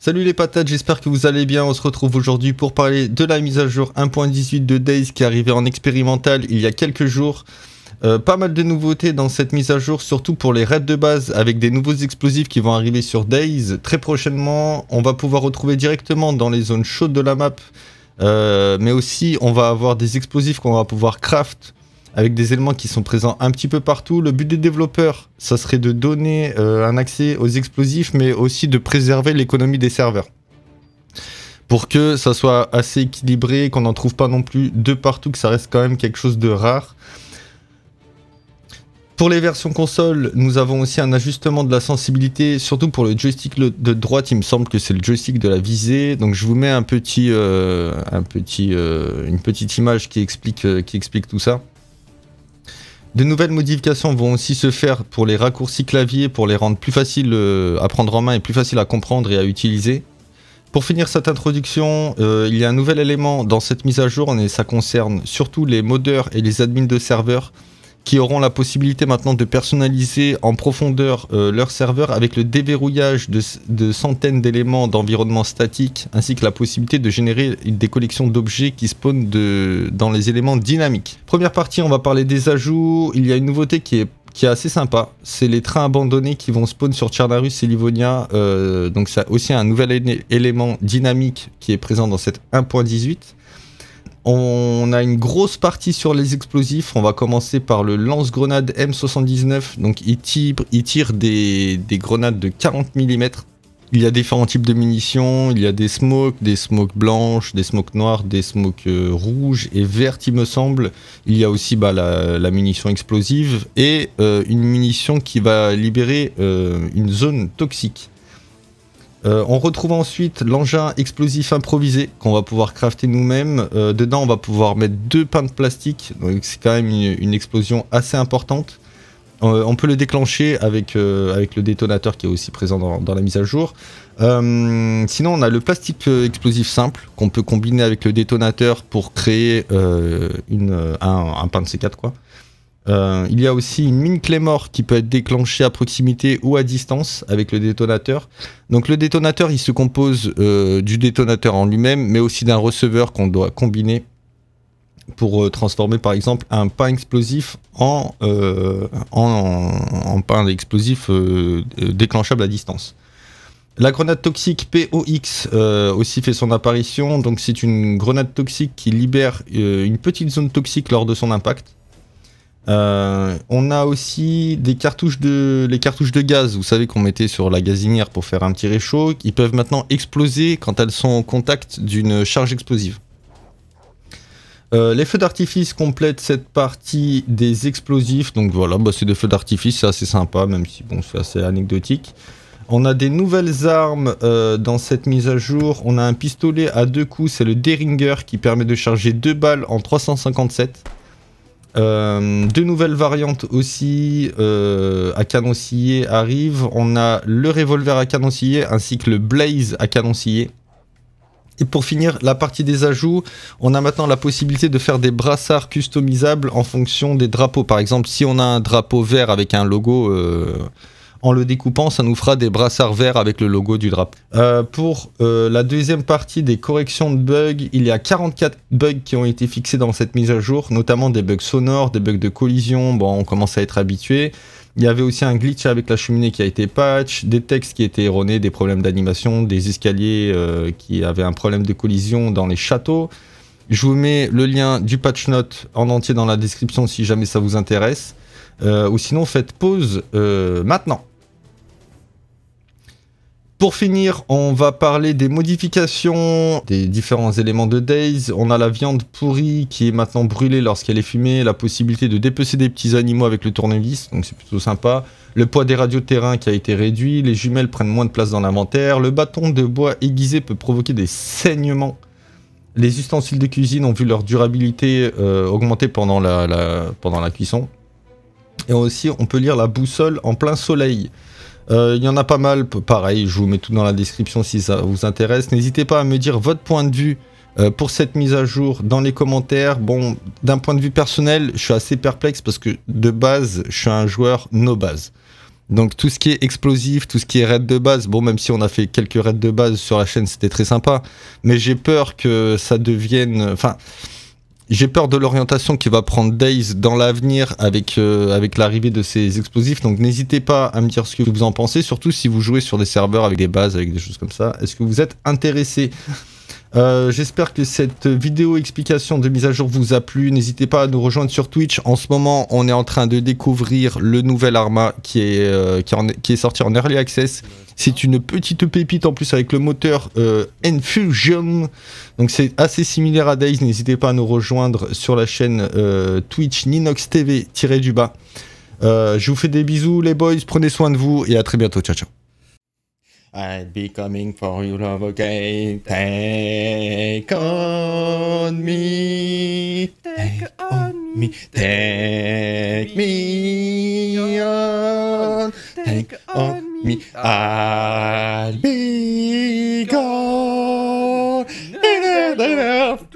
Salut les patates, j'espère que vous allez bien. On se retrouve aujourd'hui pour parler de la mise à jour 1.18 de Days qui est arrivée en expérimental il y a quelques jours. Euh, pas mal de nouveautés dans cette mise à jour, surtout pour les raids de base avec des nouveaux explosifs qui vont arriver sur Days. Très prochainement, on va pouvoir retrouver directement dans les zones chaudes de la map. Euh, mais aussi, on va avoir des explosifs qu'on va pouvoir craft avec des éléments qui sont présents un petit peu partout. Le but des développeurs, ça serait de donner euh, un accès aux explosifs, mais aussi de préserver l'économie des serveurs. Pour que ça soit assez équilibré, qu'on n'en trouve pas non plus de partout, que ça reste quand même quelque chose de rare. Pour les versions console, nous avons aussi un ajustement de la sensibilité, surtout pour le joystick de droite, il me semble que c'est le joystick de la visée. Donc je vous mets un petit, euh, un petit, euh, une petite image qui explique tout ça. De nouvelles modifications vont aussi se faire pour les raccourcis clavier pour les rendre plus faciles euh, à prendre en main et plus faciles à comprendre et à utiliser. Pour finir cette introduction, euh, il y a un nouvel élément dans cette mise à jour et ça concerne surtout les modeurs et les admins de serveurs qui auront la possibilité maintenant de personnaliser en profondeur euh, leur serveur avec le déverrouillage de, centaines d'éléments d'environnement statique ainsi que la possibilité de générer des collections d'objets qui spawnent dans les éléments dynamiques. Première partie, on va parler des ajouts. Il y a une nouveauté qui est assez sympa. C'est les trains abandonnés qui vont spawn sur Tchernarus et Livonia. Euh, donc, ça aussi un nouvel élément dynamique qui est présent dans cette 1.18. On a une grosse partie sur les explosifs. On va commencer par le lance-grenade M79. Donc il tire, il tire des, grenades de 40 mm. Il y a différents types de munitions. Il y a des smokes, des smokes blanches, des smokes noirs, des smokes euh, rouges et vertes, il me semble. Il y a aussi bah, la, munition explosive et euh, une munition qui va libérer euh, une zone toxique. Euh, on retrouve ensuite l'engin explosif improvisé qu'on va pouvoir crafter nous-mêmes. Euh, dedans, on va pouvoir mettre deux pains de plastique, donc c'est quand même une, explosion assez importante. Euh, on peut le déclencher avec, le détonateur qui est aussi présent dans, la mise à jour. sinon, on a le plastique explosif simple qu'on peut combiner avec le détonateur pour créer un, un, pain de C4 quoi. Euh, il y a aussi une mine Claymore qui peut être déclenchée à proximité ou à distance avec le détonateur. Donc le détonateur, il se compose euh, du détonateur en lui-même, mais aussi d'un receveur qu'on doit combiner pour euh, transformer par exemple un pain explosif en, pain explosif déclenchable à distance. La grenade toxique POX aussi fait son apparition. Donc c'est une grenade toxique qui libère une petite zone toxique lors de son impact. Euh, on a aussi des cartouches de, les cartouches de gaz, vous savez qu'on mettait sur la gazinière pour faire un petit réchaud, qui peuvent maintenant exploser quand elles sont en contact d'une charge explosive. Euh, les feux d'artifice complètent cette partie des explosifs, donc voilà, bah, c'est des feux d'artifice, c'est assez sympa, même si bon, c'est assez anecdotique. On a des nouvelles armes euh, dans cette mise à jour. On a un pistolet à deux coups, c'est le Deringer qui permet de charger deux balles en 357. Euh, deux nouvelles variantes aussi euh, à canonciller arrivent. On a le revolver à canonciller ainsi que le blaze à canonciller. Et pour finir la partie des ajouts, on a maintenant la possibilité de faire des brassards customisables en fonction des drapeaux. Par exemple, si on a un drapeau vert avec un logo euh, en le découpant, ça nous fera des brassards verts avec le logo du drapeau pour euh, la deuxième partie des corrections de bugs, il y a 44 bugs qui ont été fixés dans cette mise à jour, notamment des bugs sonores, des bugs de collision. Bon, on commence à être habitué. Il y avait aussi un glitch avec la cheminée qui a été patch, des textes qui étaient erronés, des problèmes d'animation, des escaliers euh, qui avaient un problème de collision dans les châteaux. Je vous mets le lien du patch note en entier dans la description si jamais ça vous intéresse. Euh, ou sinon, faites pause maintenant. Pour finir, on va parler des modifications des différents éléments de Days. On a la viande pourrie qui est maintenant brûlée lorsqu'elle est fumée, la possibilité de dépecer des petits animaux avec le tournevis, donc c'est plutôt sympa. Le poids des radios terrain qui a été réduit, les jumelles prennent moins de place dans l'inventaire, le bâton de bois aiguisé peut provoquer des saignements. Les ustensiles de cuisine ont vu leur durabilité euh, augmenter pendant la cuisson. Et aussi, on peut lire la boussole en plein soleil. Euh, il y en a pas mal, pareil, je vous mets tout dans la description si ça vous intéresse. N'hésitez pas à me dire votre point de vue euh, pour cette mise à jour dans les commentaires. Bon, d'un point de vue personnel, je suis assez perplexe parce que de base, je suis un joueur no base. Donc tout ce qui est explosif, tout ce qui est raid de base, bon même si on a fait quelques raids de base sur la chaîne, c'était très sympa, mais j'ai peur que ça devienne... Enfin j'ai peur de l'orientation qui va prendre Days dans l'avenir avec, euh, avec l'arrivée de ces explosifs. Donc n'hésitez pas à me dire ce que vous en pensez, surtout si vous jouez sur des serveurs avec des bases, avec des choses comme ça. Est-ce que vous êtes intéressé euh, j'espère que cette vidéo explication de mise à jour vous a plu. N'hésitez pas à nous rejoindre sur Twitch. En ce moment, on est en train de découvrir le nouvel Arma qui est, euh, qui, est sorti en Early Access. C'est une petite pépite en plus avec le moteur euh, Infusion. Donc c'est assez similaire à Days. N'hésitez pas à nous rejoindre sur la chaîne euh, Twitch Ninox TV du bas. je vous fais des bisous les boys, prenez soin de vous et à très bientôt. Ciao ciao. I'd be coming for you, love, okay? Take on me. Take, on me. Take me on. Take on me. I'll be gone.